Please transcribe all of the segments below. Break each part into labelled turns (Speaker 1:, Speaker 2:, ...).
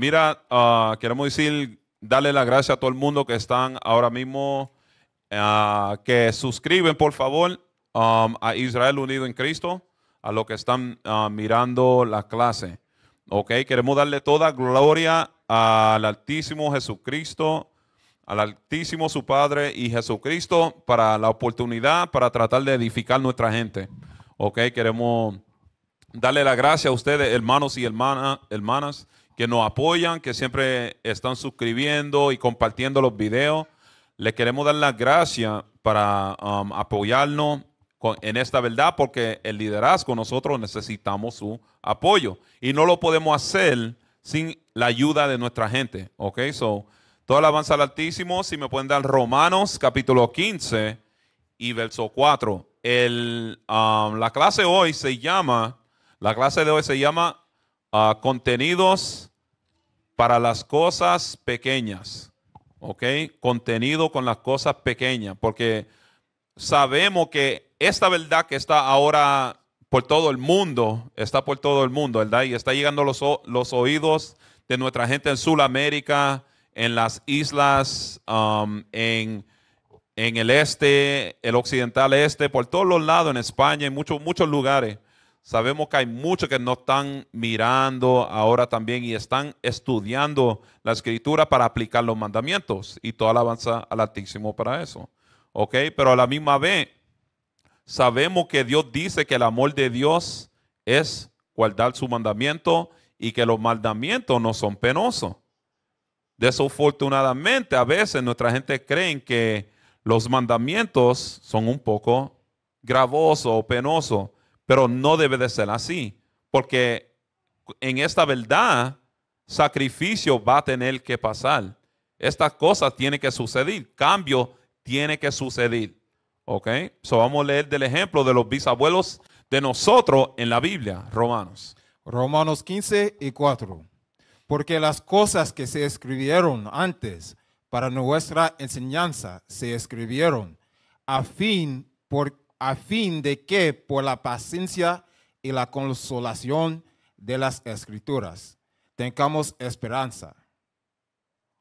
Speaker 1: Mira, ah, queremos decir, darle la gracia a todo el mundo que están ahora mismo, ah, que suscriben, por favor, um, a Israel Unido en Cristo, a los que están ah, mirando la clase. Ok, queremos darle toda gloria al Altísimo Jesucristo, al Altísimo su Padre y Jesucristo para la oportunidad para tratar de edificar nuestra gente. Ok, queremos darle la gracia a ustedes, hermanos y hermanas, hermanas que nos apoyan, que siempre están suscribiendo y compartiendo los videos. Les queremos dar las gracias para um, apoyarnos en esta verdad, porque el liderazgo nosotros necesitamos su apoyo y no lo podemos hacer sin la ayuda de nuestra gente. Ok, so, todo alabanza al Altísimo. Si me pueden dar Romanos capítulo 15 y verso 4. El, um, la clase hoy se llama, la clase de hoy se llama ah, Contenidos para las cosas pequeñas, ¿ok? Contenido con las cosas pequeñas, porque sabemos que esta verdad que está ahora por todo el mundo, está por todo el mundo, ¿verdad? Y está llegando los, los oídos de nuestra gente en Sudamérica, en las islas, um, en, en, el este, el occidental este, por todos los lados, en España, en muchos, muchos lugares. Sabemos que hay muchos que no están mirando ahora también y están estudiando la escritura para aplicar los mandamientos y toda alabanza al Altísimo para eso. ¿Ok? Pero a la misma vez, sabemos que Dios dice que el amor de Dios es guardar su mandamiento y que los mandamientos no son penosos. Desafortunadamente, a veces nuestra gente cree que los mandamientos son un poco gravosos o penosos. Pero no debe de ser así, porque en esta verdad sacrificio va a tener que pasar. Esta cosa tiene que suceder, cambio tiene que suceder. ¿Ok? So vamos a leer del ejemplo de los bisabuelos de nosotros en la Biblia, Romanos.
Speaker 2: Romanos 15 y 4. Porque las cosas que se escribieron antes para nuestra enseñanza se escribieron a fin por, a fin de que por la paciencia y la consolación de las escrituras tengamos esperanza.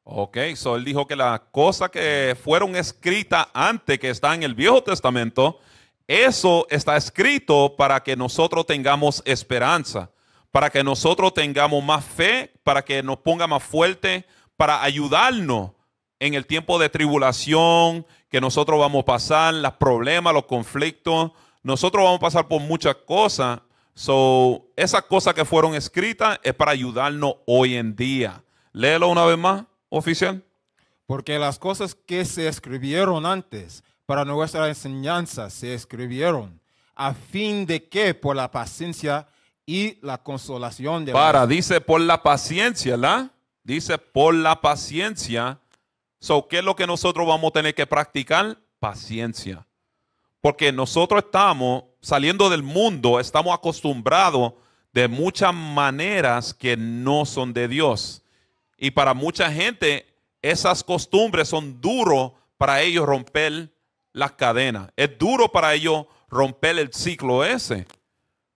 Speaker 1: Ok, so dijo que la cosa que fueron escritas antes que está en el Viejo Testamento, eso está escrito para que nosotros tengamos esperanza, para que nosotros tengamos más fe, para que nos ponga más fuerte, para ayudarnos en el tiempo de tribulación que nosotros vamos a pasar, los problemas, los conflictos, nosotros vamos a pasar por muchas cosas. So, esas cosas que fueron escritas es para ayudarnos hoy en día. Léelo una vez más, oficial. Porque las cosas que se escribieron antes
Speaker 2: para nuestra enseñanza se escribieron a fin de que por la paciencia y la consolación de para
Speaker 1: dice por la paciencia, ¿la? Dice por la paciencia So, ¿Qué es lo que nosotros vamos a tener que practicar? Paciencia. Porque nosotros estamos saliendo del mundo, estamos acostumbrados de muchas maneras que no son de Dios. Y para mucha gente, esas costumbres son duros para ellos romper las cadenas. Es duro para ellos romper el ciclo ese.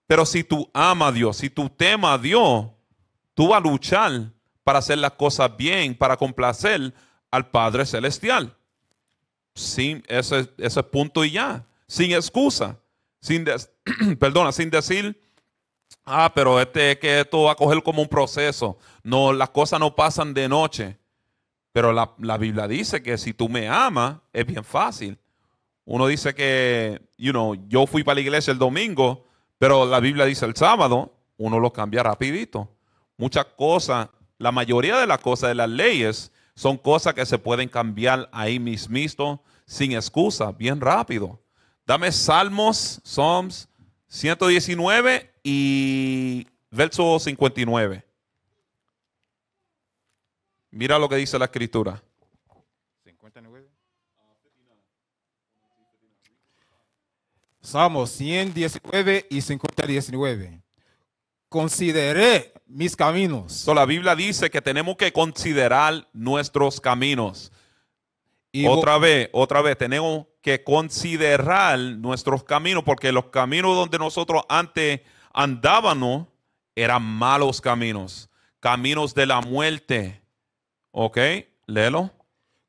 Speaker 1: Pero si tú amas a Dios, si tú temas a Dios, tú vas a luchar para hacer las cosas bien, para complacer al Padre Celestial. Sin ese, punto y ya, sin excusa, sin perdona, sin decir, ah, pero este que esto va a coger como un proceso. No, las cosas no pasan de noche. Pero la, la Biblia dice que si tú me amas, es bien fácil. Uno dice que, you know, yo fui para la iglesia el domingo, pero la Biblia dice el sábado, uno lo cambia rapidito. Muchas cosas, la mayoría de las cosas de las leyes son cosas que se pueden cambiar ahí mismo, sin excusa, bien rápido. Dame Salmos, Psalms 119 y verso 59. Mira lo que dice la escritura.
Speaker 2: Salmos 119 y 59
Speaker 1: consideré mis caminos. la Biblia dice que tenemos que considerar nuestros caminos. Y otra vez, otra vez, tenemos que considerar nuestros caminos, porque los caminos donde nosotros antes andábamos eran malos caminos, caminos de la muerte. ¿Ok? Léelo.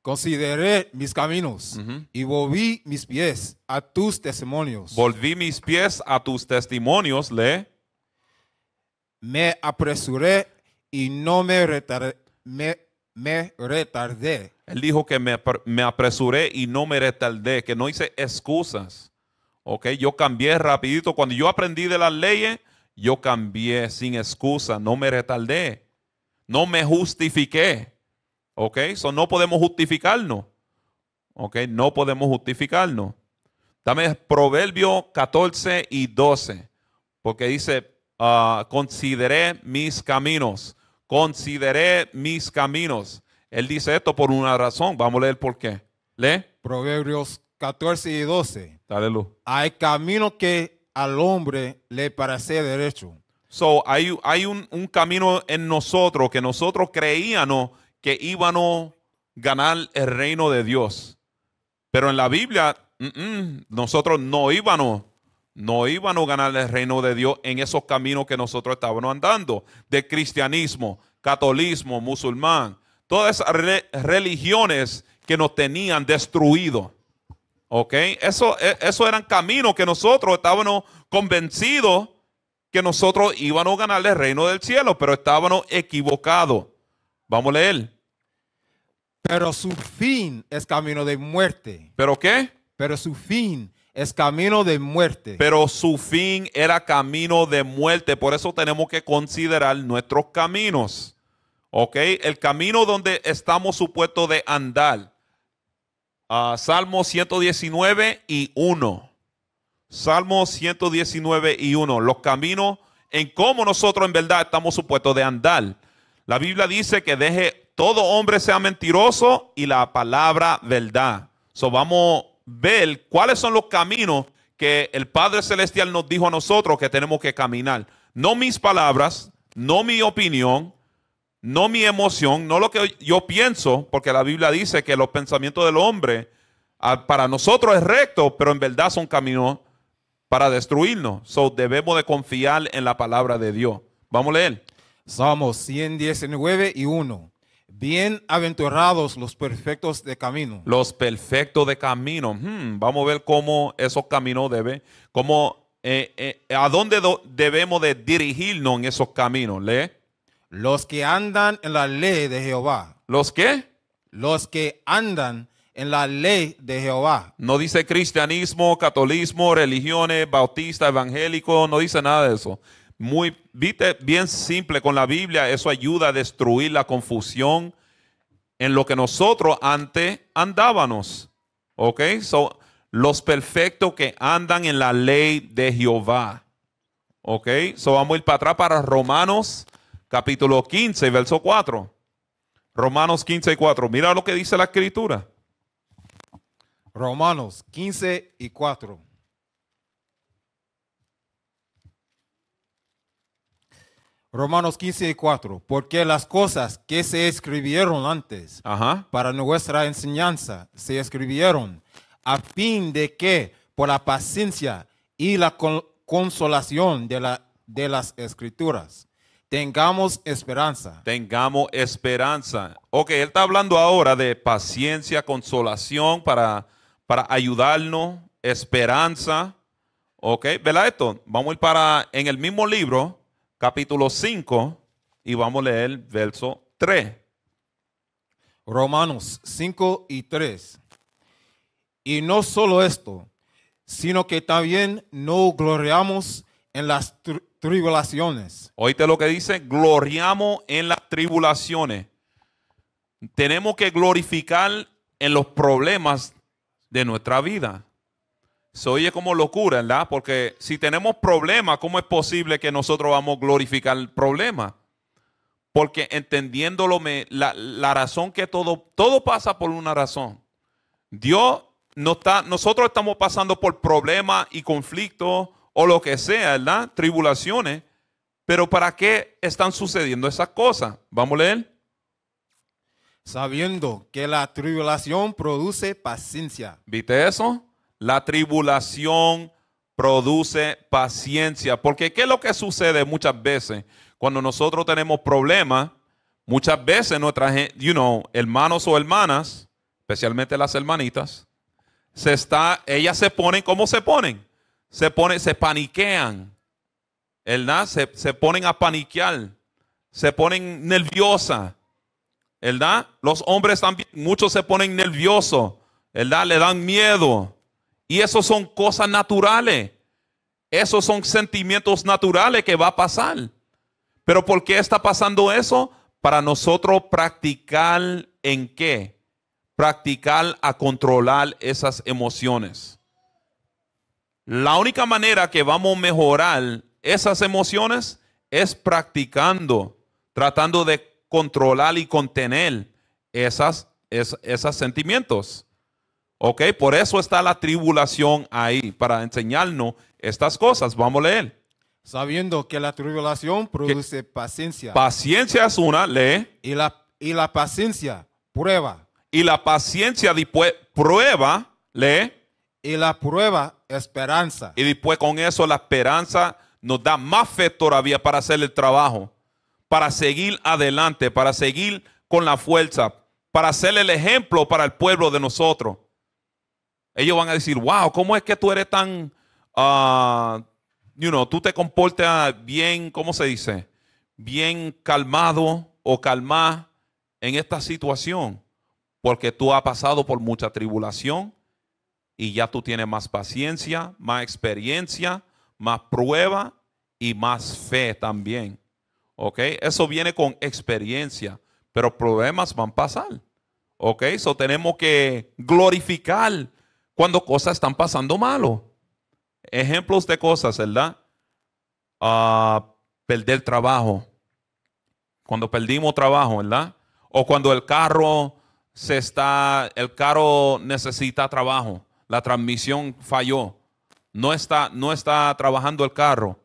Speaker 1: Consideré mis caminos y volví mis pies a tus testimonios. Volví mis pies a tus testimonios, lee
Speaker 2: me apresuré y no me retardé. Me,
Speaker 1: Él dijo que me, apresuré y no me retardé, que no hice excusas. Ok, yo cambié rapidito. Cuando yo aprendí de las leyes, yo cambié sin excusa, no me retardé, no me justifiqué. Ok, eso no podemos justificarnos. Ok, no podemos justificarnos. Dame Proverbio 14 y 12, porque dice, Ah, consideré mis caminos, consideré mis caminos. Él dice esto por una razón, vamos a leer por qué. Lee. Proverbios 14 y 12. Hay camino que al hombre le parece derecho. So, hay, hay un, camino en nosotros que nosotros creíamos que íbamos a ganar el reino de Dios. Pero en la Biblia, mm, mm, nosotros no íbamos no iban a ganar el reino de Dios en esos caminos que nosotros estábamos andando, de cristianismo, catolismo, musulmán, todas esas religiones que nos tenían destruido. ¿Ok? Eso, e, eso eran caminos que nosotros estábamos convencidos que nosotros íbamos a ganar el reino del cielo, pero estábamos equivocados. Vamos a leer. Pero su
Speaker 2: fin es camino de
Speaker 1: muerte. ¿Pero qué? Pero su
Speaker 2: fin es camino de muerte.
Speaker 1: Pero su fin era camino de muerte. Por eso tenemos que considerar nuestros caminos. ¿Ok? El camino donde estamos supuestos de andar. Ah, Salmo 119 y 1. Salmo 119 y 1. Los caminos en cómo nosotros en verdad estamos supuestos de andar. La Biblia dice que deje todo hombre sea mentiroso y la palabra verdad. So vamos ver cuáles son los caminos que el Padre Celestial nos dijo a nosotros que tenemos que caminar. No mis palabras, no mi opinión, no mi emoción, no lo que yo pienso, porque la Biblia dice que los pensamientos del hombre ah, para nosotros es recto, pero en verdad son caminos para destruirnos. So debemos de confiar en la palabra de Dios. Vamos a leer. Salmos 119 y 1. Bien
Speaker 2: aventurados los perfectos de camino.
Speaker 1: Los perfectos de camino. Hmm, vamos a ver cómo esos caminos deben, cómo, eh, eh, a dónde debemos de dirigirnos en esos caminos. Lee. Los que andan en la ley de Jehová. ¿Los qué? Los que andan en la ley de Jehová. No dice cristianismo, catolismo, religiones, bautista, evangélico, no dice nada de eso muy, bien simple con la Biblia, eso ayuda a destruir la confusión en lo que nosotros antes andábamos. ¿Ok? So, los perfectos que andan en la ley de Jehová. ¿Ok? So, vamos a ir para atrás para Romanos capítulo 15, verso 4. Romanos 15 y 4. Mira lo que dice la escritura. Romanos 15 y 4.
Speaker 2: Romanos 15 y 4, porque las cosas que se escribieron antes para nuestra enseñanza se escribieron a fin de que por la paciencia y la consolación de, la, de las
Speaker 1: escrituras tengamos esperanza. Tengamos esperanza. Ok, él está hablando ahora de paciencia, consolación para, para ayudarnos, esperanza. Ok, ¿verdad esto? Vamos a ir para en el mismo libro capítulo 5 y vamos a leer verso 3. Romanos 5 y 3. Y no solo esto,
Speaker 2: sino que también no gloriamos en las tribulaciones.
Speaker 1: Oíste lo que dice, gloriamos en las tribulaciones. Tenemos que glorificar en los problemas de nuestra vida. Se oye como locura, ¿verdad? Porque si tenemos problemas, ¿cómo es posible que nosotros vamos a glorificar el problema? Porque entendiéndolo, la, la, razón que todo, todo pasa por una razón. Dios no está, nosotros estamos pasando por problemas y conflictos o lo que sea, ¿verdad? Tribulaciones. Pero ¿para qué están sucediendo esas cosas? Vamos a leer.
Speaker 2: Sabiendo que la tribulación produce paciencia.
Speaker 1: ¿Viste eso? La tribulación produce paciencia. Porque ¿qué es lo que sucede muchas veces? Cuando nosotros tenemos problemas, muchas veces nuestras, you know, hermanos o hermanas, especialmente las hermanitas, se está, ellas se ponen, ¿cómo se ponen? Se ponen, se paniquean. ¿Verdad? Se, se ponen a paniquear. Se ponen nerviosas. ¿Verdad? Los hombres también, muchos se ponen nerviosos. ¿Verdad? Le dan miedo. Y eso son cosas naturales. Esos son sentimientos naturales que va a pasar. Pero ¿por qué está pasando eso? Para nosotros practicar en qué? Practicar a controlar esas emociones. La única manera que vamos a mejorar esas emociones es practicando, tratando de controlar y contener esas, esos sentimientos. Ok, por eso está la tribulación ahí, para enseñarnos estas cosas. Vamos a leer. Sabiendo que la
Speaker 2: tribulación produce paciencia. Paciencia es una,
Speaker 1: lee. Y la, y la paciencia, prueba. Y la paciencia después, prueba, lee. Y la prueba, esperanza. Y después con eso la esperanza nos da más fe todavía para hacer el trabajo, para seguir adelante, para seguir con la fuerza, para ser el ejemplo para el pueblo de nosotros. Ellos van a decir, wow, ¿cómo es que tú eres tan, ah, you know, tú te comportas bien, ¿cómo se dice? Bien calmado o calmada en esta situación, porque tú has pasado por mucha tribulación y ya tú tienes más paciencia, más experiencia, más prueba y más fe también. ¿Ok? Eso viene con experiencia, pero problemas van a pasar. ¿Ok? eso tenemos que glorificar cuando cosas están pasando malo. Ejemplos de cosas, ¿verdad? Ah, perder trabajo. Cuando perdimos trabajo, ¿verdad? O cuando el carro se está, el carro necesita trabajo. La transmisión falló. No está, no está trabajando el carro.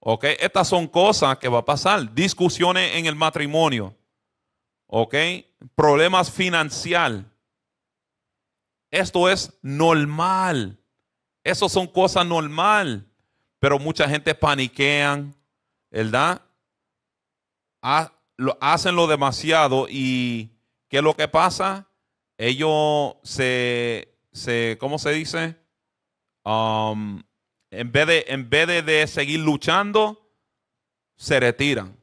Speaker 1: ¿Ok? Estas son cosas que va a pasar. Discusiones en el matrimonio. ¿Ok? Problemas financieros esto es normal. Eso son cosas normal. Pero mucha gente paniquean, ¿verdad? hacen lo demasiado y ¿qué es lo que pasa? Ellos se, se ¿cómo se dice? Um, en vez, de, en vez de, seguir luchando, se retiran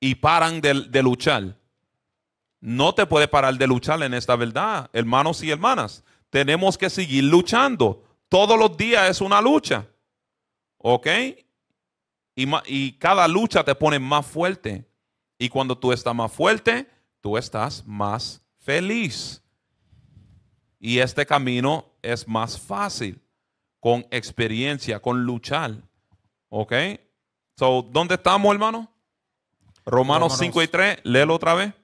Speaker 1: y paran de, de luchar. No te puedes parar de luchar en esta verdad, hermanos y hermanas tenemos que seguir luchando. Todos los días es una lucha. ¿Ok? Y, cada lucha te pone más fuerte. Y cuando tú estás más fuerte, tú estás más feliz. Y este camino es más fácil con experiencia, con luchar. ¿Ok? So, ¿Dónde estamos, hermano? Romanos, Romanos 5 y 3, léelo otra vez.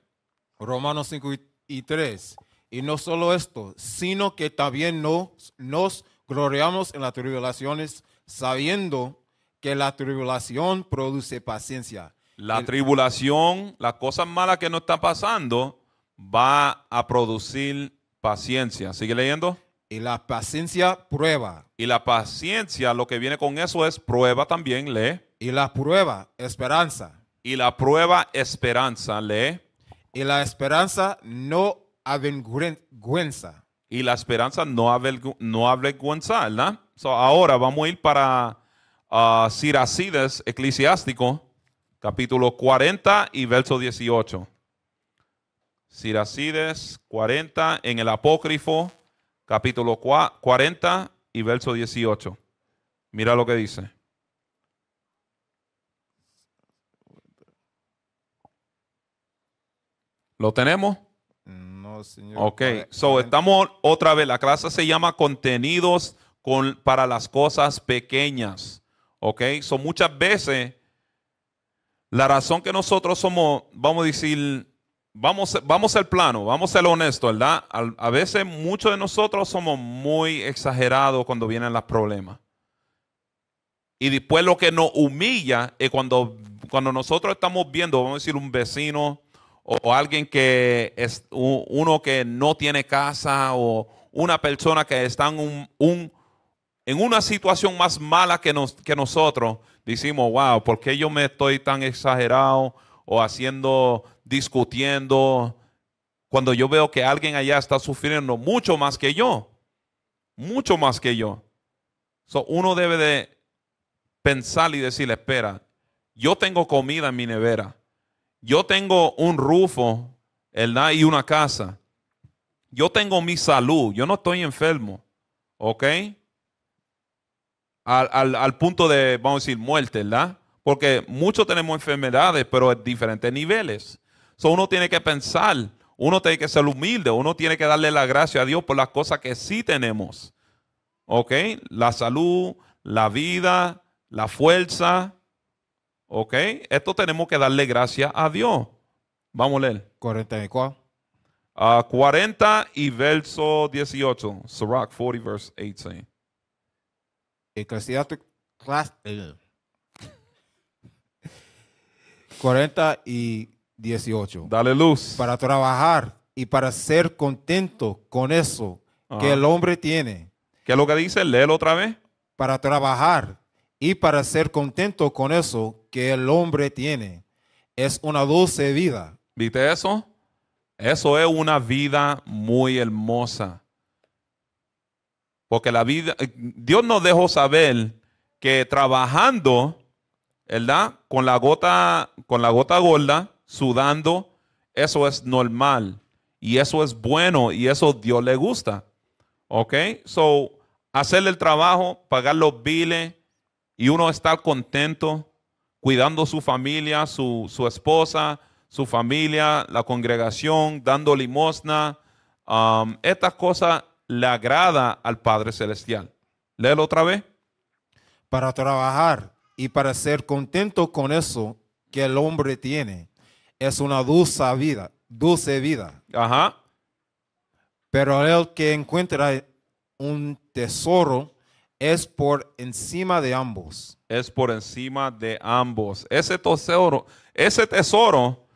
Speaker 2: Romanos 5 y 3. Y no solo esto, sino que también nos, nos gloriamos en las tribulaciones, sabiendo que la tribulación produce paciencia.
Speaker 1: La tribulación, las cosas malas que nos están pasando, va a producir paciencia. ¿Sigue leyendo? Y la paciencia prueba. Y la paciencia, lo que viene con eso es prueba también, lee. Y la prueba, esperanza. Y la prueba, esperanza, lee. Y la esperanza
Speaker 2: no avergüenza.
Speaker 1: Y la esperanza no, no avergüenza, ahora vamos a ir para ah, Siracides, Eclesiástico, capítulo 40 y verso 18. Siracides 40 en el Apócrifo, capítulo 40 y verso 18. Mira lo que dice. ¿Lo tenemos? Ok, so estamos otra vez, la clase se llama contenidos con, para las cosas pequeñas. Ok, son muchas veces la razón que nosotros somos, vamos a decir, vamos, vamos ser plano, vamos a ser honesto, ¿verdad? A, a, veces muchos de nosotros somos muy exagerados cuando vienen los problemas. Y después lo que nos humilla es cuando, cuando nosotros estamos viendo, vamos a decir, un vecino o alguien que es uno que no tiene casa o una persona que está en, un, en una situación más mala que, que nosotros, decimos, wow, ¿por qué yo me estoy tan exagerado o haciendo, discutiendo? Cuando yo veo que alguien allá está sufriendo mucho más que yo, mucho más que yo. uno debe de pensar y decirle, espera, yo tengo comida en mi nevera yo tengo un rufo, ¿verdad? Y una casa. Yo tengo mi salud. Yo no estoy enfermo. ¿Ok? Al, punto de, vamos a decir, muerte, ¿verdad? Porque muchos tenemos enfermedades, pero en diferentes niveles. So uno tiene que pensar, uno tiene que ser humilde, uno tiene que darle la gracia a Dios por las cosas que sí tenemos. ¿Ok? La salud, la vida, la fuerza, ¿Ok? Esto tenemos que darle gracias a Dios. Vamos a leer. 40 y 40 ah, y verso 18. Sirach 40 verse 18. y
Speaker 2: 18. Eh. Dale luz. Para trabajar y para ser contento con eso que el hombre tiene. ¿Qué es lo que dice? Léelo otra vez. Para trabajar y para ser contento con eso
Speaker 1: que el hombre tiene. Es una dulce vida. ¿Viste eso? Eso es una vida muy hermosa. Porque la vida, eh, Dios nos dejó saber que trabajando, ¿verdad? Con la gota, con la gota gorda, sudando, eso es normal. Y eso es bueno y eso Dios le gusta. ¿Ok? So, hacer el trabajo, pagar los biles, y uno está contento cuidando su familia, su, esposa, su familia, la congregación, dando limosna. Esta cosa le agrada al Padre Celestial. Léelo otra vez.
Speaker 2: Para trabajar y para ser contento con eso que el hombre tiene. Es una dulce vida, dulce vida. Ajá. Pero el que encuentra un
Speaker 1: tesoro es por encima de ambos. Es por encima de ambos. Ese tesoro, ese tesoro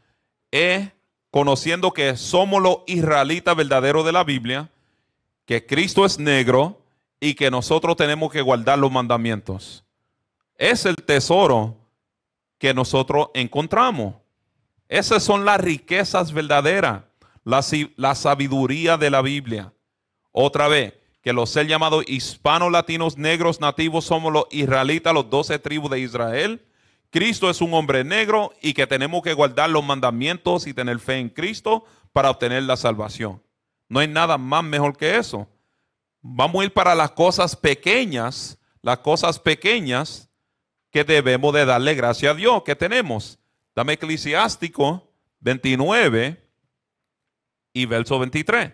Speaker 1: es conociendo que somos los israelitas verdaderos de la Biblia, que Cristo es negro y que nosotros tenemos que guardar los mandamientos. Es el tesoro que nosotros encontramos. Esas son las riquezas verdaderas, la, la sabiduría de la Biblia. Otra vez, que los ser llamados hispanos, latinos, negros, nativos somos los israelitas, los doce tribus de Israel. Cristo es un hombre negro y que tenemos que guardar los mandamientos y tener fe en Cristo para obtener la salvación. No hay nada más mejor que eso. Vamos a ir para las cosas pequeñas, las cosas pequeñas que debemos de darle gracias a Dios que tenemos. Dame Eclesiástico 29 y verso 23.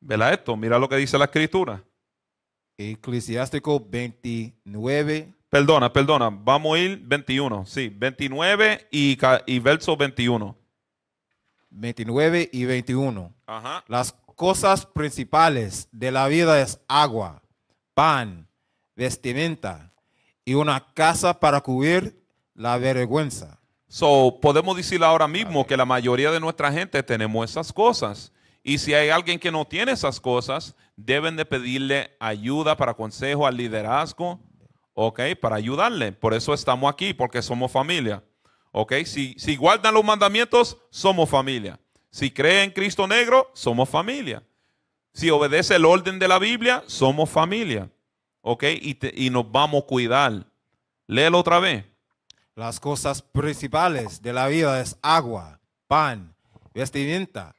Speaker 1: ¿Verdad esto, mira lo que dice la escritura. Eclesiástico 29. Perdona, perdona, vamos a ir 21, sí, 29 y, verso 21.
Speaker 2: 29 y 21. Las cosas principales de la vida es agua, pan, vestimenta y una casa para cubrir la vergüenza.
Speaker 1: So, podemos decir ahora mismo que la mayoría de nuestra gente tenemos esas cosas. Y si hay alguien que no tiene esas cosas, deben de pedirle ayuda para consejo al liderazgo, ¿ok? Para ayudarle. Por eso estamos aquí, porque somos familia, ¿ok? Si, guardan los mandamientos, somos familia. Si creen en Cristo Negro, somos familia. Si obedece el orden de la Biblia, somos familia, ¿ok? Y, nos vamos a cuidar. Léelo otra vez.
Speaker 2: Las cosas principales de la vida es agua,
Speaker 1: pan, vestimenta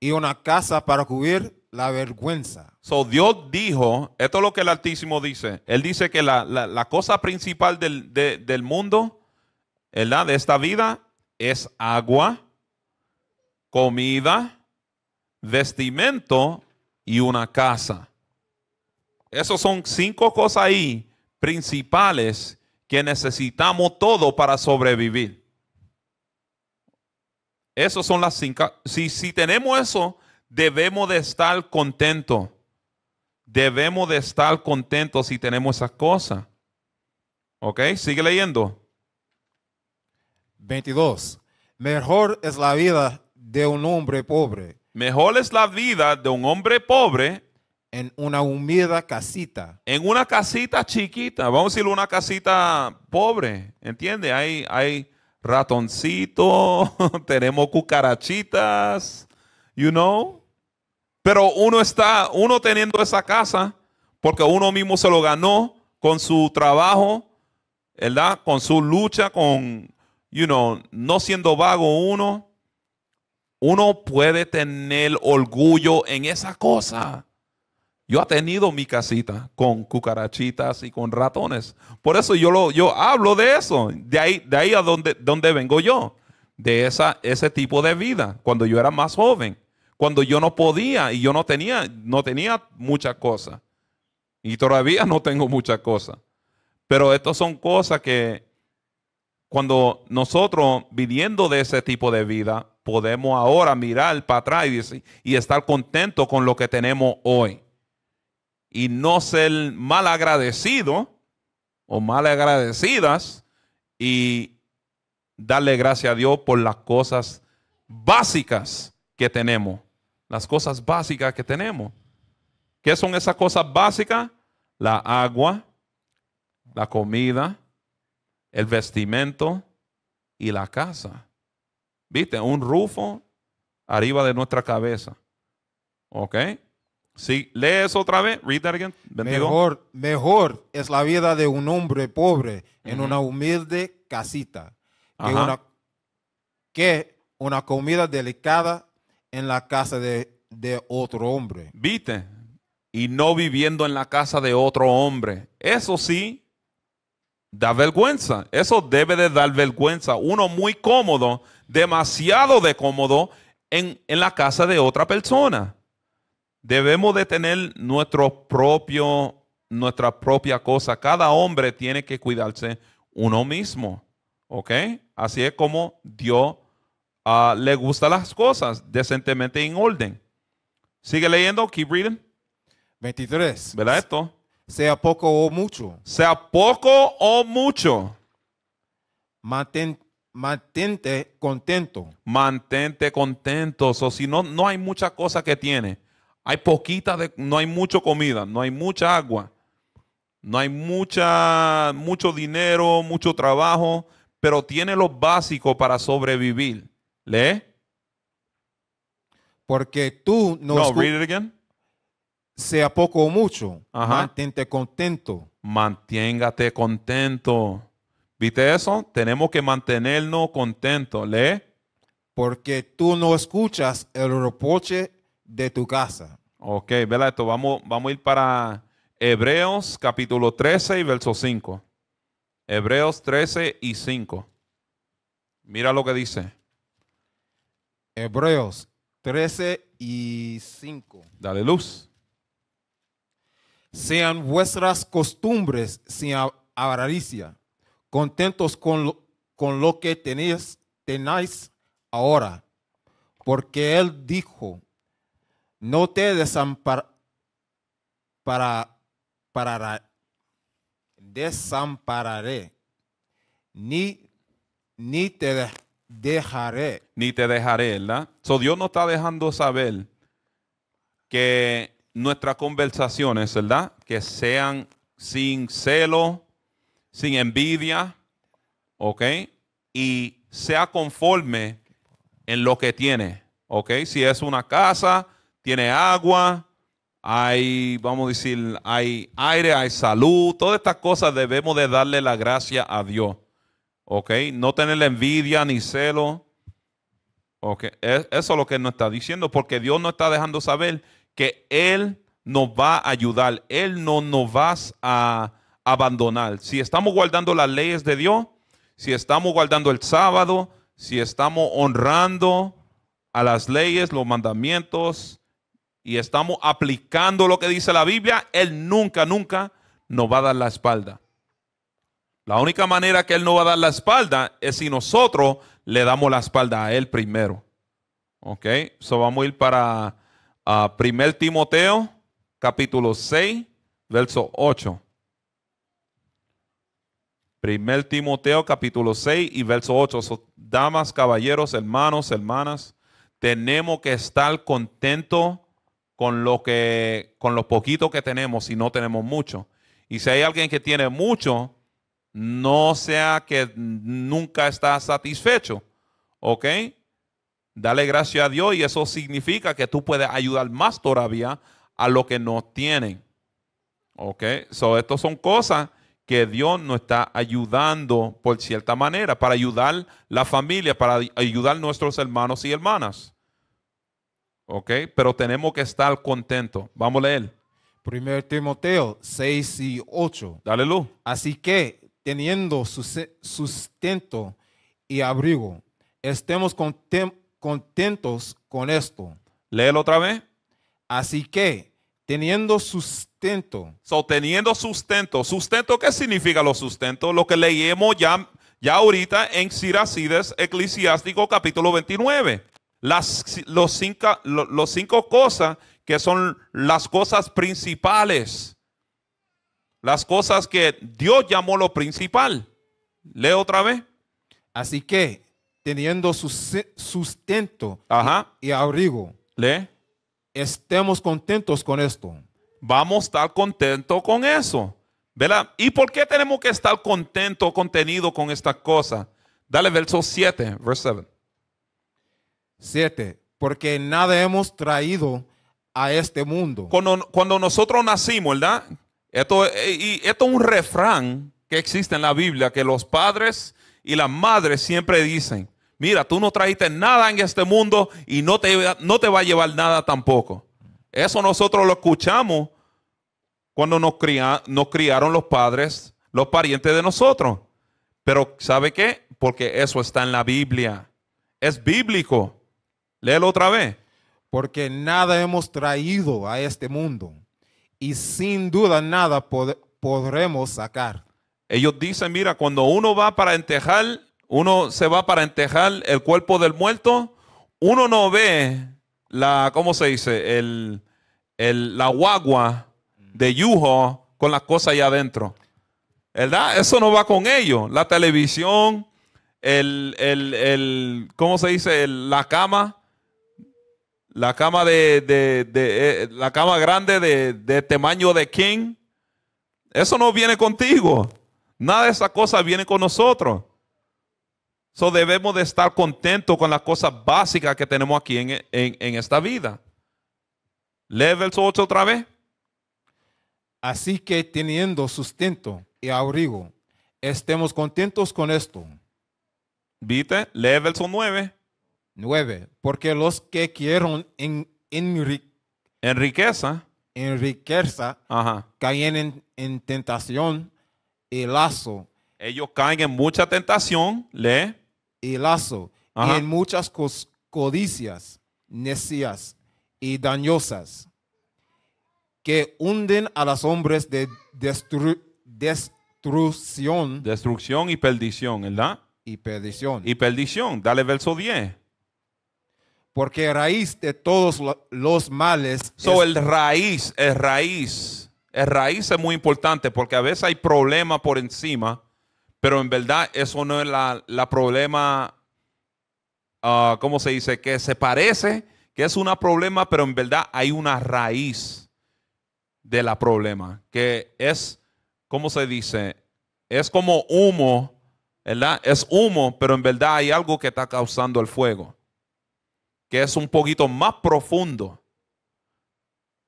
Speaker 1: y una casa para cubrir la vergüenza. So Dios dijo, esto es lo que el Altísimo dice. Él dice que la, cosa principal del, del mundo, De esta vida es agua, comida, vestimento y una casa. Esas son cinco cosas ahí principales que necesitamos todo para sobrevivir. Esas son las cinco. Si, si tenemos eso, debemos de estar contentos. Debemos de estar contentos si tenemos esas cosas. ¿Ok? Sigue leyendo. 22.
Speaker 2: Mejor es la vida de un hombre pobre.
Speaker 1: Mejor es la vida de un hombre pobre. En
Speaker 2: una humilde casita.
Speaker 1: En una casita chiquita. Vamos a decir una casita pobre. ¿Entiende? Hay, hay ratoncito, tenemos cucarachitas, you know. Pero uno está, uno teniendo esa casa, porque uno mismo se lo ganó con su trabajo, ¿verdad? Con su lucha, con, you know, no siendo vago uno. Uno puede tener orgullo en esa cosa. Yo he tenido mi casita con cucarachitas y con ratones. Por eso yo, lo, yo hablo de eso, de ahí, de ahí a donde, vengo yo, de esa, ese tipo de vida, cuando yo era más joven, cuando yo no podía y yo no tenía, no tenía muchas cosas. Y todavía no tengo muchas cosas. Pero estas son cosas que cuando nosotros, viviendo de ese tipo de vida, podemos ahora mirar para atrás y, y estar contentos con lo que tenemos hoy y no ser mal agradecido o mal agradecidas y darle gracias a Dios por las cosas básicas que tenemos. Las cosas básicas que tenemos. ¿Qué son esas cosas básicas? La agua, la comida, el vestimento y la casa. ¿Viste? Un rufo arriba de nuestra cabeza. ¿Ok? Sí, lee eso otra vez. Read Mejor,
Speaker 2: mejor es la vida de un hombre pobre en una humilde casita que una, comida delicada en la casa de, otro hombre.
Speaker 1: ¿Viste? Y no viviendo en la casa de otro hombre. Eso sí, da vergüenza. Eso debe de dar vergüenza. Uno muy cómodo, demasiado de cómodo en, en la casa de otra persona. Debemos de tener nuestro propio, nuestra propia cosa. Cada hombre tiene que cuidarse uno mismo. ¿Ok? Así es como Dios ah, le gusta las cosas, decentemente en orden. Sigue leyendo, keep reading. 23. ¿Verdad esto? Sea poco o mucho. Sea poco o mucho. mantente contento. Mantente contento. O si no, no hay mucha cosa que tiene. Hay poquita, de, no hay mucha comida, no hay mucha agua, no hay mucha, mucho dinero, mucho trabajo, pero tiene lo básico para sobrevivir. ¿Lee?
Speaker 2: Porque tú no... No, read
Speaker 1: it again. Sea
Speaker 2: poco o mucho, Ajá.
Speaker 1: mantente contento. Manténgate contento. ¿Viste eso? Tenemos que mantenernos contentos. ¿Lee? Porque tú no escuchas el reproche de tu casa. Ok, vela esto. Vamos, vamos a ir para Hebreos capítulo 13 y verso 5. Hebreos 13 y 5. Mira lo que dice.
Speaker 2: Hebreos
Speaker 1: 13
Speaker 2: y 5.
Speaker 1: Dale luz.
Speaker 2: Sean vuestras costumbres sin avaricia, contentos con lo, con lo que tenéis, tenéis ahora, porque Él dijo, no te para, desampararé,
Speaker 1: ni, ni te dejaré. Ni te dejaré, ¿verdad? So, Dios no está dejando saber que nuestras conversaciones, ¿verdad? Que sean sin celo, sin envidia, ¿ok? Y sea conforme en lo que tiene, ¿ok? Si es una casa, tiene agua, hay, vamos a decir, hay aire, hay salud, todas estas cosas debemos de darle la gracia a Dios. ¿Ok? No tener envidia ni celo. ¿Ok? E, eso es lo que nos está diciendo, porque Dios nos está dejando saber que Él nos va a ayudar, Él no nos va a abandonar. Si estamos guardando las leyes de Dios, si estamos guardando el sábado, si estamos honrando a las leyes, los mandamientos, y estamos aplicando lo que dice la Biblia, Él nunca, nunca nos va a dar la espalda. La única manera que Él no va a dar la espalda es si nosotros le damos la espalda a Él primero. Ok, eso vamos a ir para 1 ah, Timoteo, capítulo 6, verso 8. 1 Timoteo, capítulo 6 y verso 8. damas, caballeros, hermanos, hermanas, tenemos que estar contentos con lo que con lo poquito que tenemos si no tenemos mucho. Y si hay alguien que tiene mucho, no sea que nunca está satisfecho, ¿ok? Dale gracias a Dios y eso significa que tú puedes ayudar más todavía a lo que no tienen, ¿ok? Estas son cosas que Dios nos está ayudando por cierta manera, para ayudar la familia, para ayudar nuestros hermanos y hermanas. ¿ok? Pero tenemos que estar contentos. Vamos a leer. 1 Timoteo 6 y 8. Dale luz. Así que, teniendo
Speaker 2: sustento y abrigo, estemos contentos con esto.
Speaker 1: Léelo otra vez. Así que, teniendo sustento. Sosteniendo sustento. ¿Sustento qué significa lo sustento? Lo que leímos ya, ya ahorita en Siracides, Eclesiástico, capítulo 29. Las, los cinco, los cinco cosas que son las cosas principales. Las cosas que Dios llamó lo principal. Leo otra vez. Así que, teniendo sustento Ajá. y abrigo, Lee. estemos contentos con esto. Vamos a estar contentos con eso. ¿Verdad? ¿Y por qué tenemos que estar contentos, contenidos con esta cosa? Dale verso 7, verse 7. 7. Porque nada hemos traído a este mundo. Cuando, cuando nosotros nacimos, ¿verdad? Esto, eh, y esto es un refrán que existe en la Biblia, que los padres y las madres siempre dicen, mira, tú no trajiste nada en este mundo y no te, no te va a llevar nada tampoco. Eso nosotros lo escuchamos cuando nos, nos criaron los padres, los parientes de nosotros. Pero ¿sabe qué? Porque eso está en la Biblia. Es bíblico. Léelo otra vez. Porque nada hemos traído a este mundo
Speaker 2: y sin duda nada podremos sacar.
Speaker 1: Ellos dicen, mira, cuando uno va para entejar, uno se va para entejar el cuerpo del muerto, uno no ve la, ¿cómo se dice? El, la guagua de yujo con las cosas allá adentro. ¿Verdad? Eso no va con ellos. La televisión, el, el, el ¿cómo se dice? la cama la cama de, eh, la cama grande de, tamaño este de king. Eso no viene contigo. Nada de esas cosas viene con nosotros. So debemos de estar contentos con las cosas básicas que tenemos aquí en, esta vida. Lee verso 8 otra vez.
Speaker 2: Así que teniendo sustento y abrigo, estemos contentos con esto. ¿Viste? Lee verso 9. 9. Porque los que quieren en, riqueza enriqueza, enriqueza caen en, tentación y lazo. Ellos caen en mucha tentación, le. Y lazo. Y en muchas codicias necias y dañosas que hunden a los hombres de
Speaker 1: destrucción. Destrucción y perdición, ¿verdad? Y perdición. Y perdición. Dale verso 10
Speaker 2: porque raíz de todos los males. So, el
Speaker 1: raíz, es raíz, el raíz es muy importante porque a veces hay problema por encima, pero en verdad eso no es la, problema, ah, ¿cómo se dice? Que se parece que es un problema, pero en verdad hay una raíz de la problema, que es, ¿cómo se dice? Es como humo, ¿verdad? Es humo, pero en verdad hay algo que está causando el fuego que es un poquito más profundo.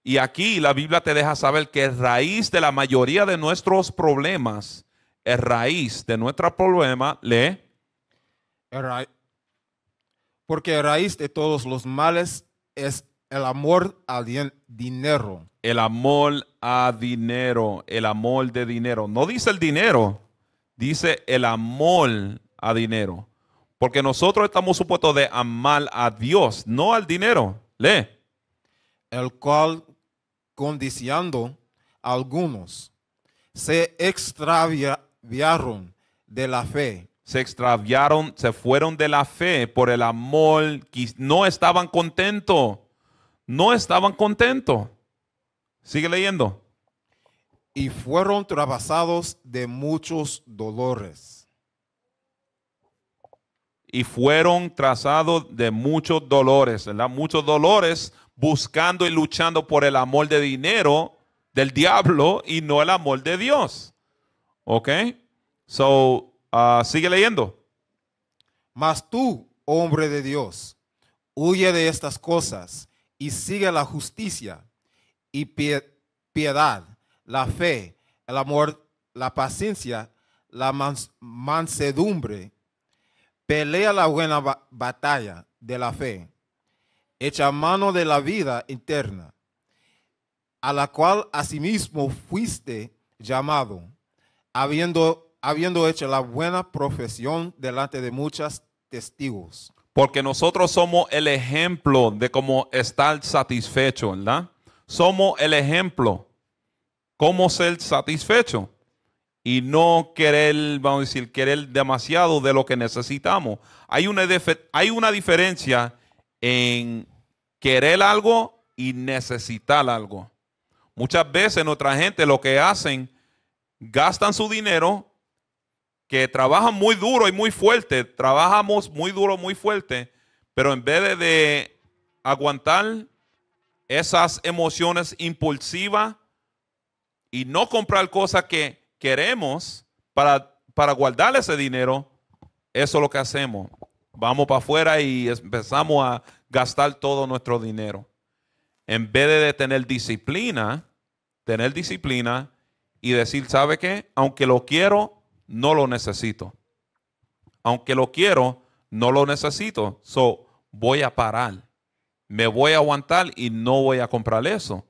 Speaker 1: Y aquí la Biblia te deja saber que raíz de la mayoría de nuestros problemas, es raíz de nuestro problema, lee.
Speaker 2: Porque raíz de todos los males es el amor al dinero.
Speaker 1: El amor a dinero, el amor de dinero. No dice el dinero, dice el amor a dinero. Porque nosotros estamos supuestos de amar a Dios, no al dinero. Lee. El cual, condicionando
Speaker 2: algunos, se extraviaron de
Speaker 1: la fe. Se extraviaron, se fueron de la fe por el amor. No estaban contentos. No estaban contentos. Sigue leyendo. Y fueron trabasados de muchos dolores y fueron trazados de muchos dolores, ¿verdad? Muchos dolores buscando y luchando por el amor de dinero del diablo y no el amor de Dios. ¿Ok? So, ah, sigue leyendo.
Speaker 2: Mas tú, hombre de Dios, huye de estas cosas y sigue la justicia y piedad, la fe, el amor, la paciencia, la mansedumbre Pelea la buena batalla de la fe, hecha mano de la vida interna, a la cual asimismo fuiste llamado, habiendo, habiendo hecho la buena profesión delante de muchos testigos.
Speaker 1: Porque nosotros somos el ejemplo de cómo estar satisfecho, ¿verdad? Somos el ejemplo cómo ser satisfecho y no querer, vamos a decir, querer demasiado de lo que necesitamos. Hay una, hay una diferencia en querer algo y necesitar algo. Muchas veces nuestra gente lo que hacen, gastan su dinero, que trabajan muy duro y muy fuerte, trabajamos muy duro, muy fuerte, pero en vez de aguantar esas emociones impulsivas y no comprar cosas que queremos para, para guardar ese dinero, eso es lo que hacemos. Vamos para afuera y empezamos a gastar todo nuestro dinero. En vez de tener disciplina, tener disciplina y decir, ¿sabe qué? Aunque lo quiero, no lo necesito. Aunque lo quiero, no lo necesito. So, voy a parar. Me voy a aguantar y no voy a comprar eso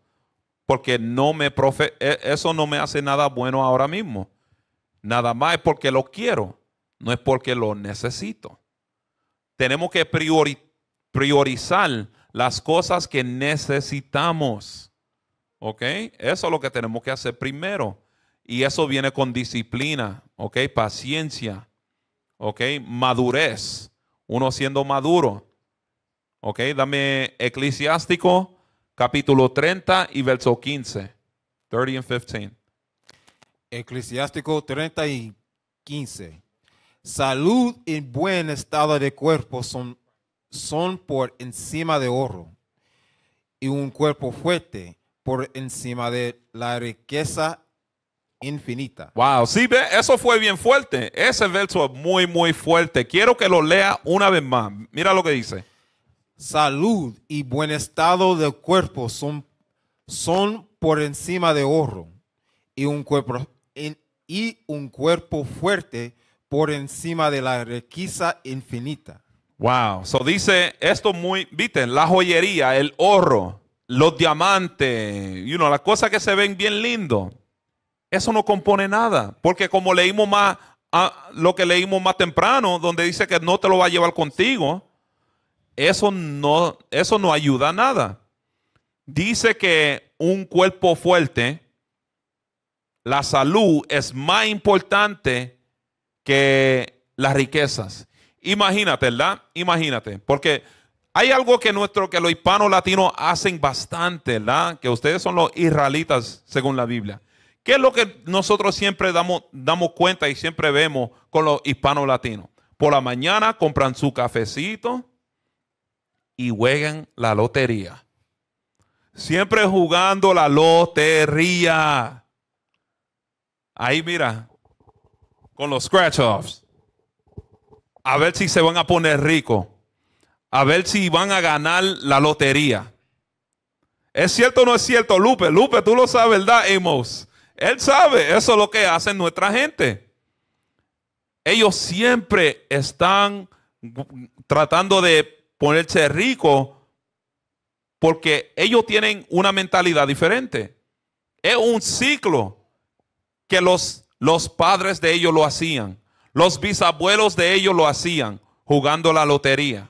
Speaker 1: porque no me e, eso no me hace nada bueno ahora mismo. Nada más es porque lo quiero, no es porque lo necesito. Tenemos que priorizar las cosas que necesitamos. ¿Ok? Eso es lo que tenemos que hacer primero. Y eso viene con disciplina, ¿ok? Paciencia, ¿ok? Madurez, uno siendo maduro. ¿Ok? Dame eclesiástico capítulo 30 y verso 15. 30 and 15.
Speaker 2: Eclesiástico 30 y 15. Salud y buen estado de cuerpo son, son por encima de oro y un cuerpo fuerte por encima de la riqueza infinita.
Speaker 1: Wow, sí, ve, eso fue bien fuerte. Ese verso es muy, muy fuerte. Quiero que lo lea una vez más. Mira lo que dice
Speaker 2: salud y buen estado del cuerpo son, son por encima de oro y un cuerpo, y un cuerpo fuerte por encima de la riqueza infinita.
Speaker 1: Wow, so dice esto muy, viste, la joyería, el oro, los diamantes, you know, las cosas que se ven bien lindo. Eso no compone nada, porque como leímos más a, ah, lo que leímos más temprano, donde dice que no te lo va a llevar contigo, eso no, eso no ayuda a nada. Dice que un cuerpo fuerte, la salud es más importante que las riquezas. Imagínate, ¿verdad? Imagínate, porque hay algo que nuestro, que los hispanos latinos hacen bastante, ¿verdad? Que ustedes son los israelitas según la Biblia. ¿Qué es lo que nosotros siempre damos, damos cuenta y siempre vemos con los hispanos latinos? Por la mañana compran su cafecito, y jueguen la lotería. Siempre jugando la lotería. Ahí mira, con los scratch-offs. A ver si se van a poner ricos. A ver si van a ganar la lotería. ¿Es cierto o no es cierto, Lupe? Lupe, tú lo sabes, ¿verdad, Amos? Él sabe, eso es lo que hace nuestra gente. Ellos siempre están tratando de ponerse rico porque ellos tienen una mentalidad diferente. Es un ciclo que los, los padres de ellos lo hacían, los bisabuelos de ellos lo hacían jugando la lotería.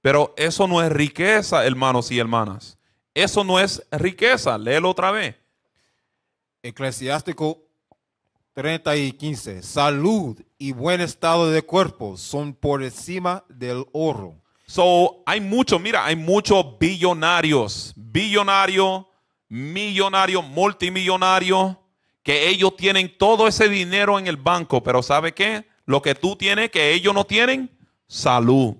Speaker 1: Pero eso no es riqueza, hermanos y hermanas. Eso no es riqueza. Léelo otra vez. Eclesiástico 30 y 15. Salud
Speaker 2: y buen estado de cuerpo son por encima del oro.
Speaker 1: So, hay mucho, mira, hay muchos billonarios, billonario, millonario, multimillonario, que ellos tienen todo ese dinero en el banco, pero ¿sabe qué? Lo que tú tienes que ellos no tienen, salud.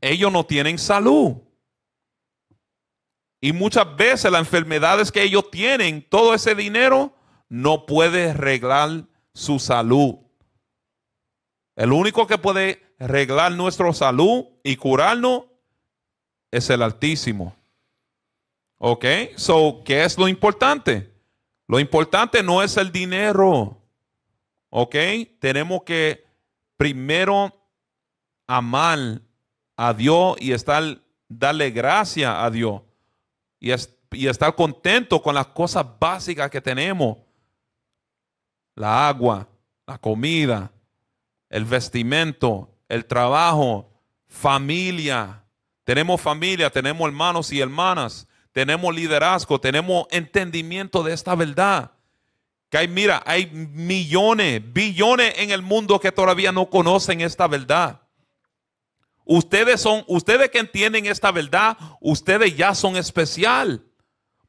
Speaker 1: Ellos no tienen salud. Y muchas veces las enfermedades que ellos tienen, todo ese dinero, no puede arreglar su salud. El único que puede arreglar nuestra salud y curarnos es el Altísimo. ¿Ok? So, ¿qué es lo importante? Lo importante no es el dinero. ¿Ok? Tenemos que primero amar a Dios y estar, darle gracia a Dios. Y, y estar contento con las cosas básicas que tenemos la agua, la comida, el vestimento, el trabajo, familia. Tenemos familia, tenemos hermanos y hermanas, tenemos liderazgo, tenemos entendimiento de esta verdad. Que hay, mira, hay millones, billones en el mundo que todavía no conocen esta verdad. Ustedes son, ustedes que entienden esta verdad, ustedes ya son especial.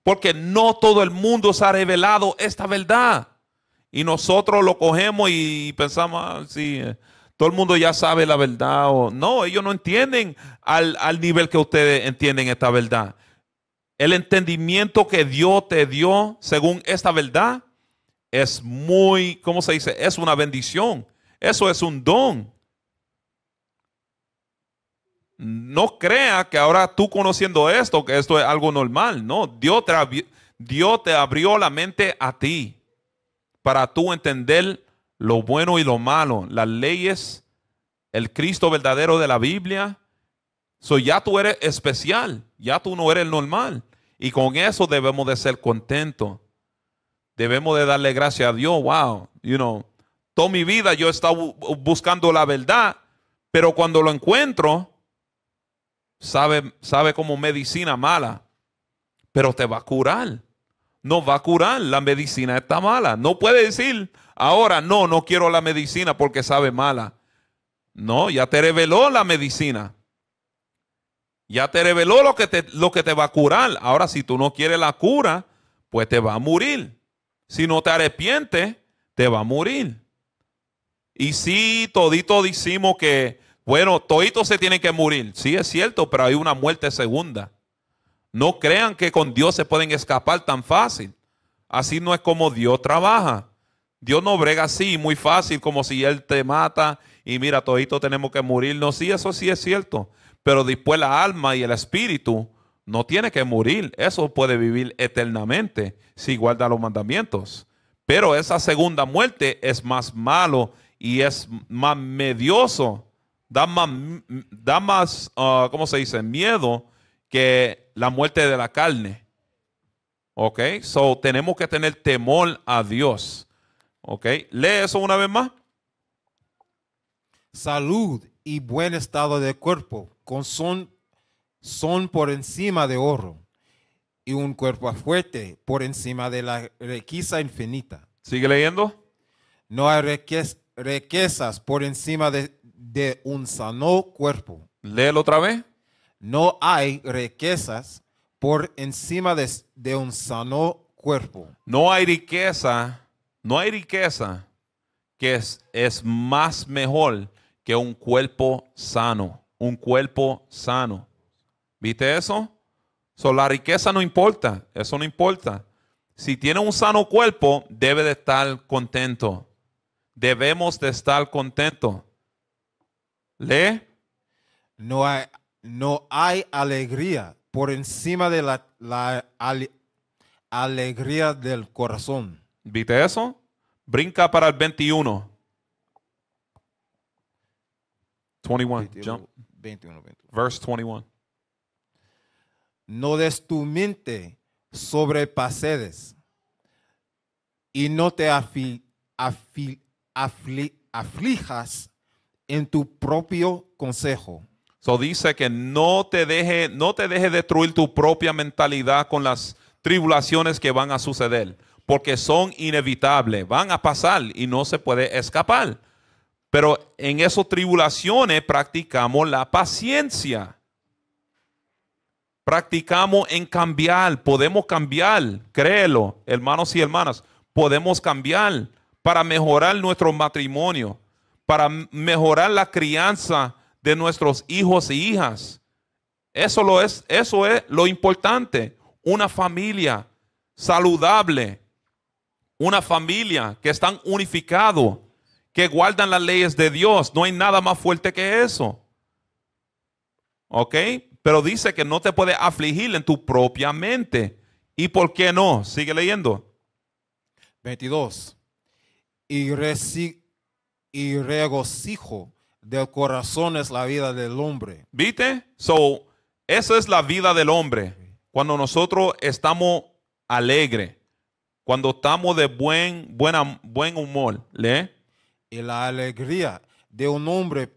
Speaker 1: Porque no todo el mundo se ha revelado esta verdad y nosotros lo cogemos y pensamos, ah, eh, todo el mundo ya sabe la verdad. O, no, ellos no entienden al, nivel que ustedes entienden esta verdad. El entendimiento que Dios te dio según esta verdad es muy, ¿cómo se dice? Es una bendición. Eso es un don. No crea que ahora tú conociendo esto, que esto es algo normal. No, Dios te, Dios te abrió la mente a ti para tú entender lo bueno y lo malo, las leyes, el Cristo verdadero de la Biblia. So ya tú eres especial, ya tú no eres normal. Y con eso debemos de ser contentos. Debemos de darle gracias a Dios. Wow, you know, toda mi vida yo he estado buscando la verdad, pero cuando lo encuentro, sabe, sabe como medicina mala, pero te va a curar no va a curar, la medicina está mala. No puede decir, ahora no, no quiero la medicina porque sabe mala. No, ya te reveló la medicina. Ya te reveló lo que te, lo que te va a curar. Ahora, si tú no quieres la cura, pues te va a morir. Si no te arrepientes, te va a morir. Y si todito decimos que, bueno, todito se tiene que morir. Sí, es cierto, pero hay una muerte segunda. No crean que con Dios se pueden escapar tan fácil. Así no es como Dios trabaja. Dios no brega así, muy fácil, como si Él te mata y mira, todito tenemos que morir, no Sí, eso sí es cierto. Pero después la alma y el espíritu no tiene que morir. Eso puede vivir eternamente si guarda los mandamientos. Pero esa segunda muerte es más malo y es más medioso. Da más, ah, ¿cómo se dice? Miedo que la muerte de la carne. ¿Ok? So tenemos que tener temor a Dios. ¿Ok? Lee eso una vez más. Salud y buen estado de
Speaker 2: cuerpo con son, son por encima de oro y un cuerpo fuerte por encima de la riqueza infinita. ¿Sigue leyendo? No hay riquezas por encima de, un sano cuerpo. Léelo otra vez. No hay riquezas por encima de, un sano cuerpo.
Speaker 1: No hay riqueza, no hay riqueza que es, es más mejor que un cuerpo sano, un cuerpo sano. ¿Viste eso? So, la riqueza no importa, eso no importa. Si tiene un sano cuerpo, debe de estar contento. Debemos de estar contento. ¿Lee?
Speaker 2: No hay, no hay alegría por encima de la,
Speaker 1: alegría del corazón. ¿Viste eso? Brinca para el 21. 21, 21 jump. 21, Verse 21. No des tu mente
Speaker 2: sobre pasedes y no te aflijas en tu propio consejo
Speaker 1: dice que no te deje, no te deje destruir tu propia mentalidad con las tribulaciones que van a suceder, porque son inevitables, van a pasar y no se puede escapar. Pero en esas tribulaciones practicamos la paciencia. Practicamos en cambiar, podemos cambiar, créelo, hermanos y hermanas, podemos cambiar para mejorar nuestro matrimonio, para mejorar la crianza de nuestros hijos e hijas. Eso, lo es, eso es lo importante. Una familia saludable, una familia que están unificados, que guardan las leyes de Dios. No hay nada más fuerte que eso. ¿Ok? Pero dice que no te puede afligir en tu propia mente. ¿Y por qué no? Sigue leyendo. 22.
Speaker 2: y regocijo del corazón es la vida del hombre.
Speaker 1: ¿Viste? So, esa es la vida del hombre. Cuando nosotros estamos alegre, cuando estamos de buen, buena, buen humor,
Speaker 2: ¿le? Y la alegría de un hombre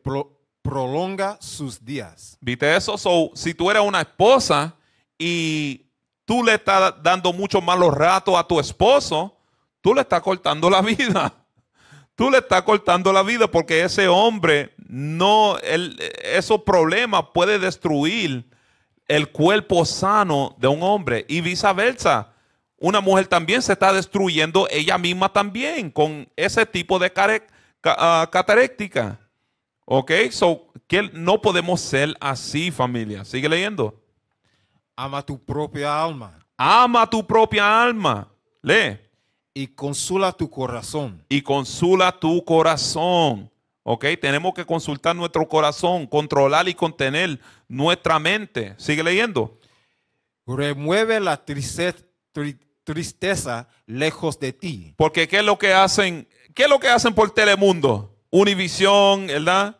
Speaker 2: prolonga sus
Speaker 1: días. ¿Viste eso? So, si tú eres una esposa y tú le estás dando mucho malos ratos a tu esposo, tú le estás cortando la vida. Tú le estás cortando la vida porque ese hombre no, el, esos problemas pueden destruir el cuerpo sano de un hombre y viceversa. Una mujer también se está destruyendo ella misma también con ese tipo de ah, cataréctica. ¿Ok? So, que no podemos ser así, familia. Sigue leyendo. Ama tu propia alma. Ama tu propia alma. Lee. Y consula tu corazón. Y consula tu corazón. ¿Ok? Tenemos que consultar nuestro corazón, controlar y contener nuestra mente. Sigue leyendo. Remueve la tristeza, lejos de ti. Porque ¿qué es lo que hacen? ¿Qué es lo que hacen por Telemundo? Univisión, ¿verdad?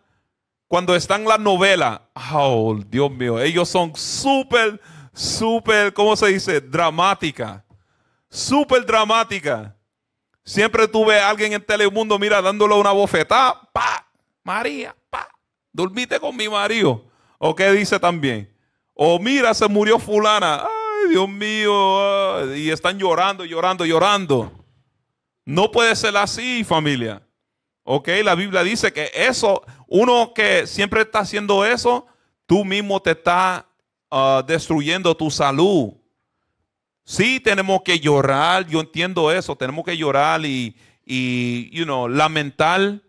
Speaker 1: Cuando están las novelas. Oh, Dios mío. Ellos son súper, súper, ¿cómo se dice? Dramática. Súper dramática. Siempre tuve a alguien en Telemundo, mira, dándole una bofetada. ¡Pa! María, pa. Dormiste con mi marido. ¿O qué dice también? O mira, se murió fulana. Ay, Dios mío. Y están llorando, llorando, llorando. No puede ser así, familia. ¿Ok? La Biblia dice que eso, uno que siempre está haciendo eso, tú mismo te está ah, destruyendo tu salud. Sí, tenemos que llorar, yo entiendo eso, tenemos que llorar y, lamentar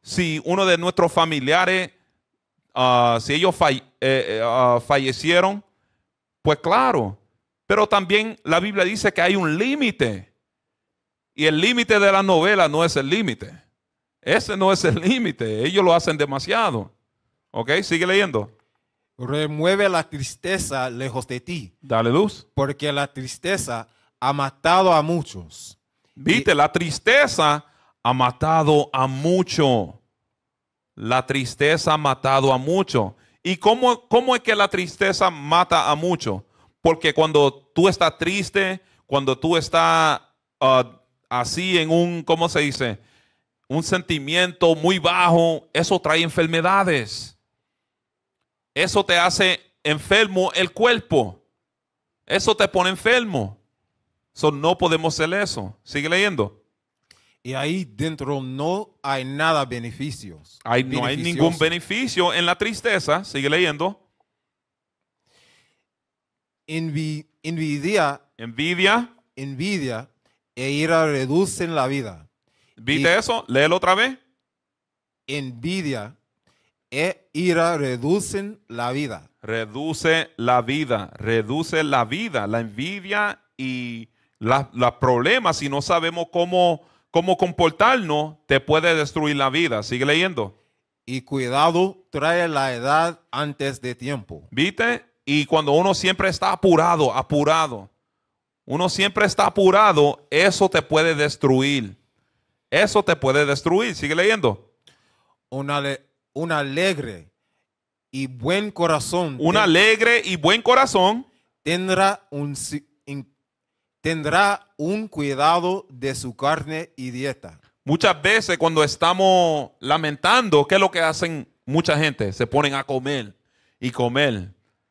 Speaker 1: si uno de nuestros familiares, ah, si ellos eh, eh, ah, fallecieron, pues claro, pero también la Biblia dice que hay un límite y el límite de la novela no es el límite, ese no es el límite, ellos lo hacen demasiado. ¿Ok? Sigue leyendo. Remueve la tristeza lejos de ti. Dale luz. Porque la tristeza ha matado a muchos. Viste, la tristeza ha matado a mucho, La tristeza ha matado a mucho. ¿Y cómo, es que la tristeza mata a muchos? Porque cuando tú estás triste, cuando tú estás ah, así en un, ¿cómo se dice? Un sentimiento muy bajo, eso trae enfermedades. Eso te hace enfermo el cuerpo. Eso te pone enfermo. no podemos hacer eso. Sigue leyendo. Y ahí dentro no hay nada beneficios. no hay ningún beneficio en la tristeza. Sigue leyendo. envidia.
Speaker 2: Envidia. Envidia e ira reducen la vida. ¿Viste eso?
Speaker 1: Léelo otra vez. Envidia e ira reducen la vida. Reduce la vida, reduce la vida, la envidia y los problemas si no sabemos cómo, cómo comportarnos, te puede destruir la vida. Sigue leyendo. Y cuidado trae la edad antes de tiempo. ¿Viste? Y cuando uno siempre está apurado, apurado, uno siempre está apurado, eso te puede destruir. Eso te puede destruir. Sigue leyendo.
Speaker 2: Una, de un alegre y buen corazón. Un alegre y buen corazón. Tendrá un,
Speaker 1: tendrá un cuidado de su carne y dieta. Muchas veces cuando estamos lamentando, ¿qué es lo que hacen mucha gente? Se ponen a comer y comer,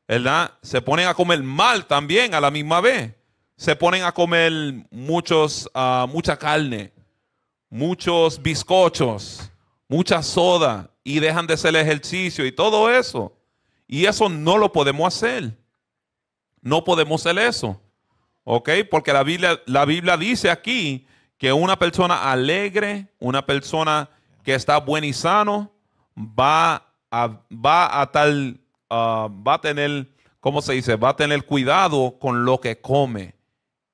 Speaker 1: ¿verdad? Se ponen a comer mal también a la misma vez. Se ponen a comer muchos, ah, mucha carne, muchos bizcochos, mucha soda y dejan de hacer ejercicio y todo eso. Y eso no lo podemos hacer. No podemos hacer eso. ¿Ok? Porque la Biblia, la Biblia dice aquí que una persona alegre, una persona que está buena y sano, va a, va a tal, ah, va a tener, ¿cómo se dice? Va a tener cuidado con lo que come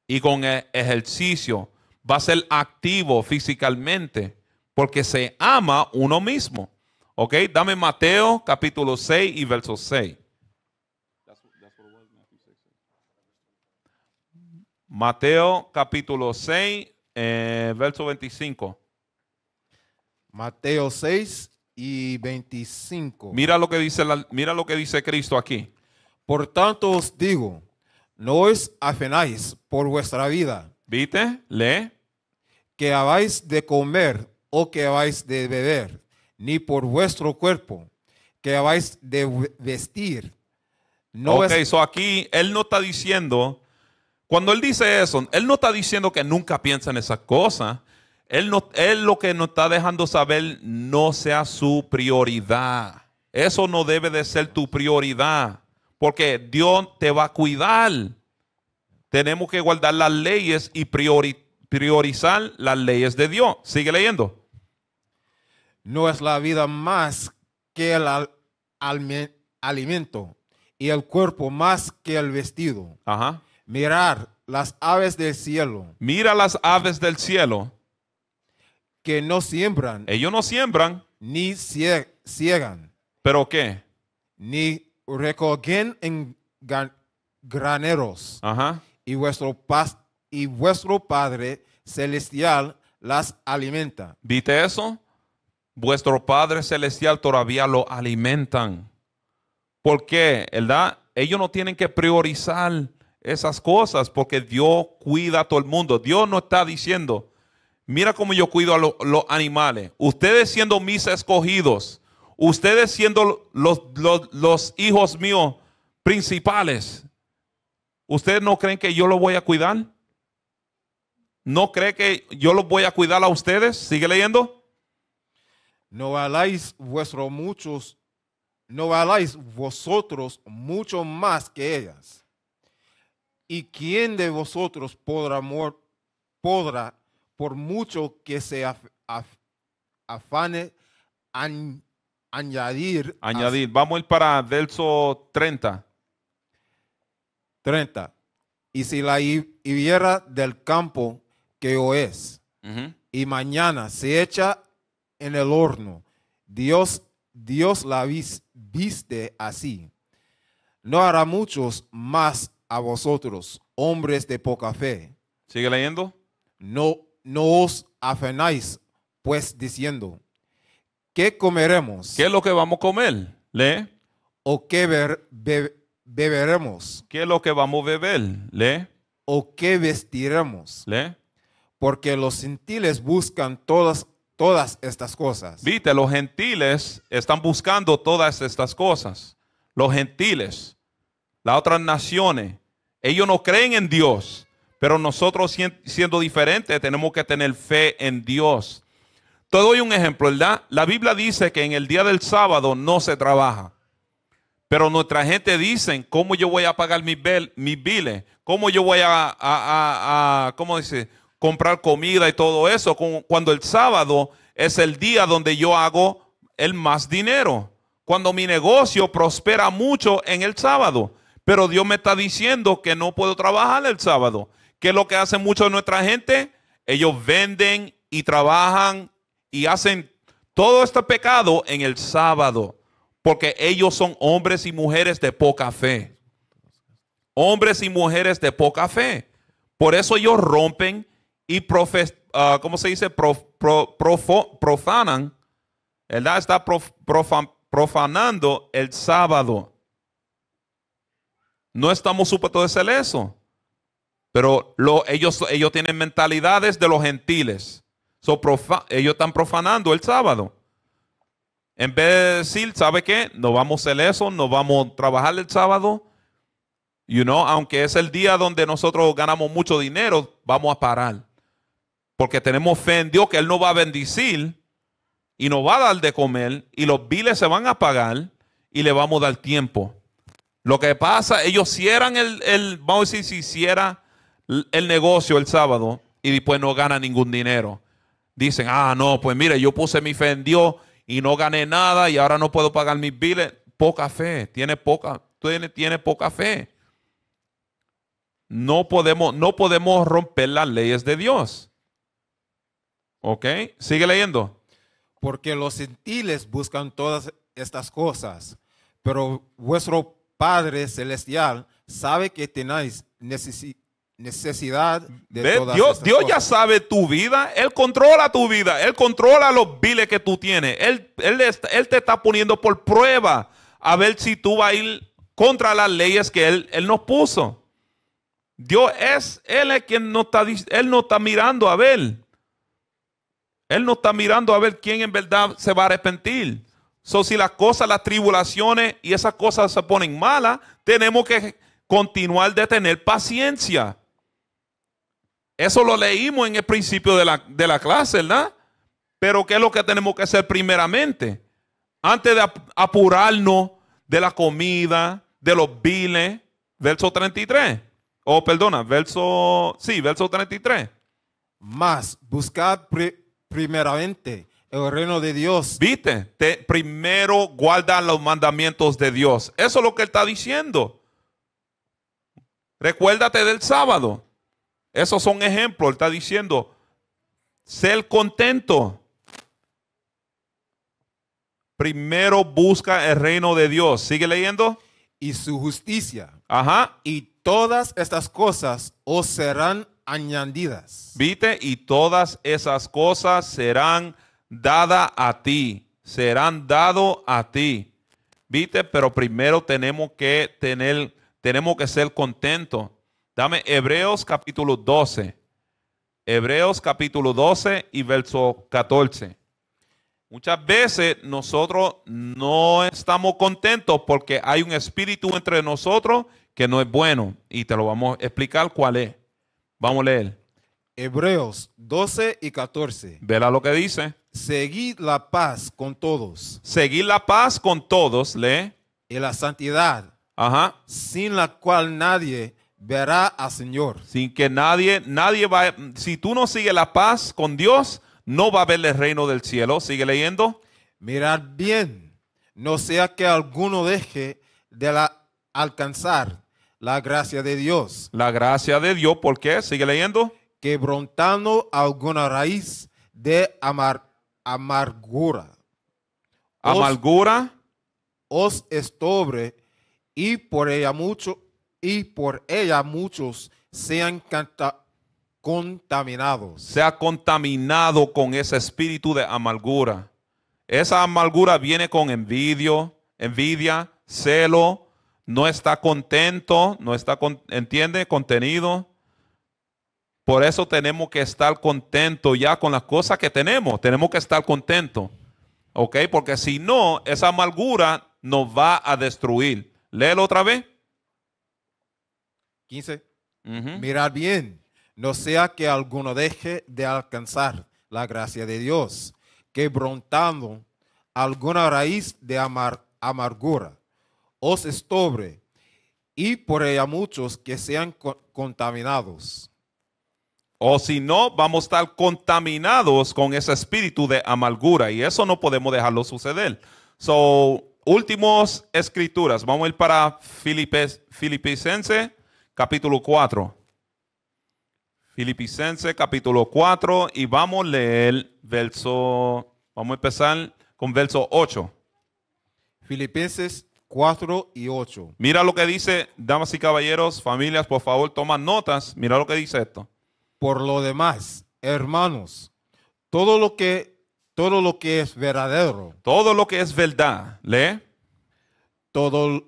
Speaker 1: y con el ejercicio. Va a ser activo físicamente porque se ama uno mismo. ¿Ok? Dame Mateo capítulo 6 y verso 6. Mateo capítulo 6, eh, verso 25. Mateo 6 y 25. Mira lo que dice, mira lo que dice Cristo aquí.
Speaker 2: Por tanto os digo, no os afenáis por vuestra vida.
Speaker 1: ¿Viste? Lee.
Speaker 2: Que habéis de comer o que habéis de beber, ni por vuestro cuerpo que vais de
Speaker 1: vestir. No ok, es... aquí él no está diciendo, cuando él dice eso, él no está diciendo que nunca piensa en esas cosas. Él, no, él lo que nos está dejando saber no sea su prioridad. Eso no debe de ser tu prioridad, porque Dios te va a cuidar. Tenemos que guardar las leyes y priorizar las leyes de Dios. Sigue leyendo.
Speaker 2: No es la vida más que el alimento y el cuerpo más que el vestido. Ajá. Mirar las aves del cielo.
Speaker 1: Mira las aves del cielo.
Speaker 2: Que no siembran.
Speaker 1: Ellos no siembran.
Speaker 2: Ni ciegan.
Speaker 1: ¿Pero qué?
Speaker 2: Ni recogen en graneros. Ajá. Y vuestro, y vuestro Padre Celestial las alimenta.
Speaker 1: ¿Viste eso? vuestro Padre Celestial todavía lo alimentan. ¿Por qué? ¿Verdad? Ellos no tienen que priorizar esas cosas porque Dios cuida a todo el mundo. Dios no está diciendo, mira cómo yo cuido a los animales. Ustedes siendo mis escogidos, ustedes siendo los, hijos míos principales, ¿ustedes no creen que yo los voy a cuidar? ¿No cree que yo los voy a cuidar a ustedes? Sigue leyendo
Speaker 2: no valáis vuestros muchos, no valáis vosotros mucho más que ellas. ¿Y quién de vosotros podrá, podrá por mucho que se afane, añadir?
Speaker 1: Añadir. Vamos a ir para verso 30. 30. Y si la
Speaker 2: hibiera del campo que o es, y mañana se echa en el horno. Dios, Dios la viste así. No hará muchos más a vosotros, hombres de poca fe. Sigue leyendo. No, no os afanáis, pues diciendo, ¿qué comeremos? ¿Qué es lo que vamos a comer? Lee. ¿O qué ver, beberemos?
Speaker 1: ¿Qué es lo que vamos a beber? Le.
Speaker 2: ¿O qué vestiremos? Le. Porque los gentiles buscan todas todas estas cosas.
Speaker 1: Viste, los gentiles están buscando todas estas cosas. Los gentiles, las otras naciones, ellos no creen en Dios, pero nosotros siendo diferentes tenemos que tener fe en Dios. Te doy un ejemplo, ¿verdad? La Biblia dice que en el día del sábado no se trabaja. Pero nuestra gente dice, ¿cómo yo voy a pagar mis, biles? ¿Cómo yo voy a, a, a ¿cómo dice? comprar comida y todo eso, cuando el sábado es el día donde yo hago el más dinero, cuando mi negocio prospera mucho en el sábado. Pero Dios me está diciendo que no puedo trabajar el sábado. Que es lo que hace mucho de nuestra gente? Ellos venden y trabajan y hacen todo este pecado en el sábado, porque ellos son hombres y mujeres de poca fe. Hombres y mujeres de poca fe. Por eso ellos rompen y profes, ah, ¿cómo se dice? Prof, pro, profanan, ¿verdad? Está prof, profanando el sábado. No estamos supuestos de hacer eso. Pero lo, ellos, ellos tienen mentalidades de los gentiles. ellos están profanando el sábado. En vez de decir, ¿sabe qué? No vamos a hacer eso, no vamos a trabajar el sábado. You know, aunque es el día donde nosotros ganamos mucho dinero, vamos a parar. Porque tenemos fe en Dios que Él nos va a bendecir y nos va a dar de comer y los biles se van a pagar y le vamos a dar tiempo. Lo que pasa, ellos cierran el, el vamos a decir, si hiciera el negocio el sábado y después no gana ningún dinero. Dicen, ah, no, pues mire, yo puse mi fe en Dios y no gané nada y ahora no puedo pagar mis biles. Poca fe, tiene poca, tiene, tiene poca fe. No podemos, no podemos romper las leyes de Dios. Ok, sigue leyendo.
Speaker 2: Porque los gentiles buscan todas estas cosas, pero vuestro Padre Celestial sabe que tenéis necesidad de, Dios, Dios ya
Speaker 1: sabe tu vida, Él controla tu vida, Él controla los biles que tú tienes, él, él, te está poniendo por prueba a ver si tú vas a ir contra las leyes que Él, él nos puso. Dios es, Él es quien no está, Él no está mirando a ver. Él no está mirando a ver quién en verdad se va a arrepentir. So, si las cosas, las tribulaciones y esas cosas se ponen malas, tenemos que continuar de tener paciencia. Eso lo leímos en el principio de la, la clase, ¿verdad? Pero ¿qué es lo que tenemos que hacer primeramente? Antes de apurarnos de la comida, de los viles, verso 33. O oh, perdona, verso, sí, verso 33. Más, buscad pre primeramente el reino de Dios. Viste, te, primero guarda los mandamientos de Dios. Eso es lo que él está diciendo. Recuérdate del sábado. Esos son ejemplos. Él está diciendo, ser contento. Primero busca el reino de Dios. Sigue leyendo. Y su justicia. Ajá. Y todas estas cosas os serán
Speaker 2: añadidas.
Speaker 1: Viste, y todas esas cosas serán dadas a ti, serán dado a ti. Viste, pero primero tenemos que tener, tenemos que ser contentos. Dame Hebreos capítulo 12. Hebreos capítulo 12 y verso 14. Muchas veces nosotros no estamos contentos porque hay un espíritu entre nosotros que no es bueno y te lo vamos a explicar cuál es. Vamos a leer. Hebreos 12 y 14. Vela lo que dice. Seguid la paz con todos. Seguid la paz con todos, lee. Y la santidad. Ajá. Sin la cual nadie verá al Señor. Sin que nadie, nadie va, si tú no sigues la paz con Dios, no va a haber el reino del cielo. Sigue leyendo. Mirad bien, no sea que alguno deje
Speaker 2: de la alcanzar la gracia de Dios.
Speaker 1: La gracia de Dios, ¿por qué? Sigue leyendo.
Speaker 2: Que Quebrantando alguna raíz de amargura. amargura. Os estobre y por ella mucho y por ella muchos sean
Speaker 1: contaminados. Sea contaminado con ese espíritu de amargura. Esa amargura viene con envidio, envidia, celo, no está contento, no está, entiende, contenido. Por eso tenemos que estar contentos ya con las cosas que tenemos. Tenemos que estar contentos. ¿Ok? Porque si no, esa amargura nos va a destruir. Léelo otra vez. 15. Mirar bien,
Speaker 2: no sea que alguno deje de alcanzar la gracia de Dios, que alguna raíz de amargura os
Speaker 1: estobre y por ella muchos que sean contaminados. O si no, vamos a estar contaminados con ese espíritu de amargura y eso no podemos dejarlo suceder. So, últimos escrituras. Vamos a ir para Filipes, Filipenses capítulo 4. Filipenses capítulo 4 y vamos a leer verso, vamos a empezar con verso 8. Filipenses 4 y 8. Mira lo que dice, damas y caballeros, familias, por favor, toman notas. Mira lo que dice esto.
Speaker 2: Por lo demás, hermanos, todo lo que todo lo que es verdadero, todo lo que es verdad, lee. Todo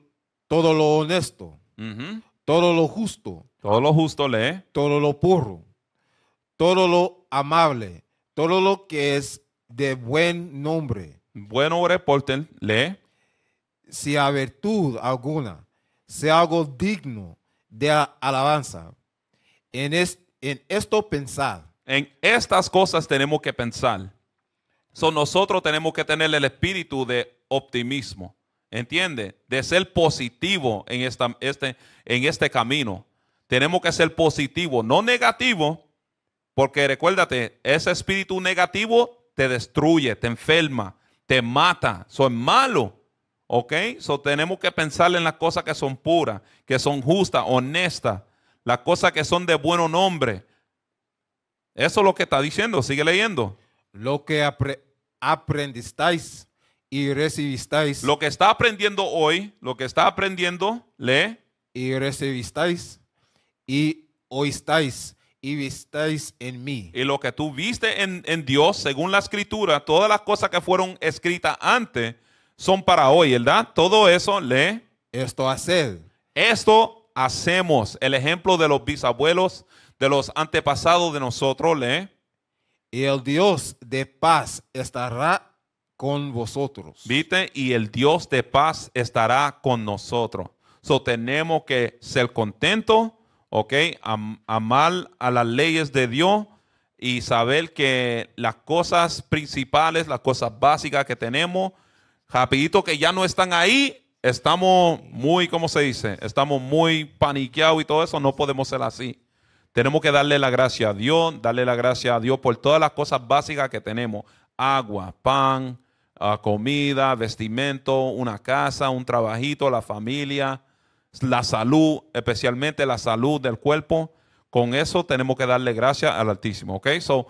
Speaker 2: todo lo honesto, todo lo justo, todo lo justo, lee. Todo lo puro, todo lo amable, todo lo que es de buen nombre. Buen nombre, lee si hay virtud alguna, sea algo digno de alabanza. En,
Speaker 1: en esto pensar. En estas cosas tenemos que pensar. So nosotros tenemos que tener el espíritu de optimismo, ¿entiende? De ser positivo en, esta, este, en este camino. Tenemos que ser positivo, no negativo, porque recuérdate, ese espíritu negativo te destruye, te enferma, te mata, Soy malo. ¿Ok? So tenemos que pensar en las cosas que son puras, que son justas, honestas, las cosas que son de buen nombre. Eso es lo que está diciendo. Sigue leyendo. Lo que aprendisteis y recibisteis. Lo que está aprendiendo hoy, lo que está aprendiendo, lee. Y recibisteis y estáis. y visteis en mí. Y lo que tú viste en, en Dios, según la escritura, todas las cosas que fueron escritas antes son para hoy, ¿verdad? Todo eso le... Esto haced. Esto hacemos. El ejemplo de los bisabuelos, de los antepasados de nosotros, le... Y el Dios de paz estará con vosotros. ¿Viste? Y el Dios de paz estará con nosotros. So tenemos que ser contentos, ¿ok? amar a las leyes de Dios y saber que las cosas principales, las cosas básicas que tenemos, rapidito que ya no están ahí, estamos muy, ¿cómo se dice? Estamos muy paniqueados y todo eso, no podemos ser así. Tenemos que darle la gracia a Dios, darle la gracia a Dios por todas las cosas básicas que tenemos. Agua, pan, ah, comida, vestimento, una casa, un trabajito, la familia, la salud, especialmente la salud del cuerpo. Con eso tenemos que darle gracias al Altísimo, ¿ok? So,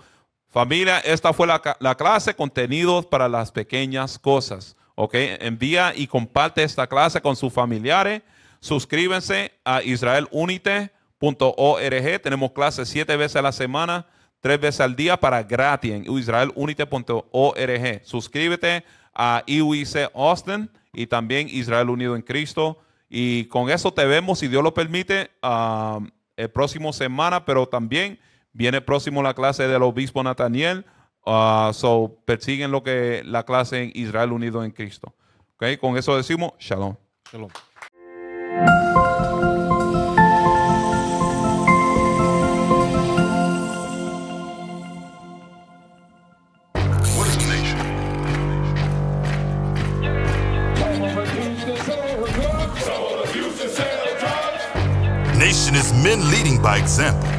Speaker 1: familia, esta fue la, la clase, contenidos para las pequeñas cosas. ¿Ok? Envía y comparte esta clase con sus familiares. Suscríbanse a israelunite.org. Tenemos clases siete veces a la semana, tres veces al día para gratis en israelunite.org. Suscríbete a IUIC Austin y también Israel Unido en Cristo. Y con eso te vemos, si Dios lo permite, uh, el próximo semana, pero también viene próximo la clase del obispo Nathaniel Ah, so, persiguen lo que la clase en Israel unido en Cristo. Okay, con eso decimos Shalom. Shalom. Nation is men leading by example.